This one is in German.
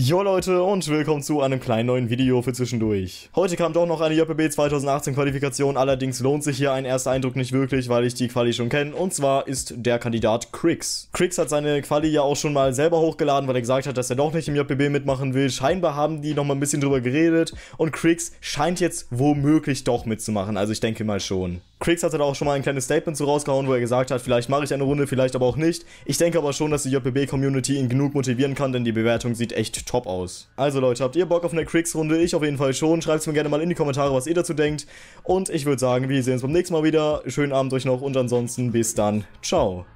Jo Leute und willkommen zu einem kleinen neuen Video für zwischendurch. Heute kam doch noch eine JPB 2018 Qualifikation, allerdings lohnt sich hier ein erster Eindruck nicht wirklich, weil ich die Quali schon kenne und zwar ist der Kandidat Crix. Crix hat seine Quali ja auch schon mal selber hochgeladen, weil er gesagt hat, dass er doch nicht im JPB mitmachen will. Scheinbar haben die nochmal ein bisschen drüber geredet und Crix scheint jetzt womöglich doch mitzumachen, also ich denke mal schon. Crix hatte da auch schon mal ein kleines Statement zu rausgehauen, wo er gesagt hat, vielleicht mache ich eine Runde, vielleicht aber auch nicht. Ich denke aber schon, dass die JPB-Community ihn genug motivieren kann, denn die Bewertung sieht echt top aus. Also Leute, habt ihr Bock auf eine Quicks-Runde? Ich auf jeden Fall schon. Schreibt es mir gerne mal in die Kommentare, was ihr dazu denkt. Und ich würde sagen, wir sehen uns beim nächsten Mal wieder. Schönen Abend euch noch und ansonsten bis dann. Ciao.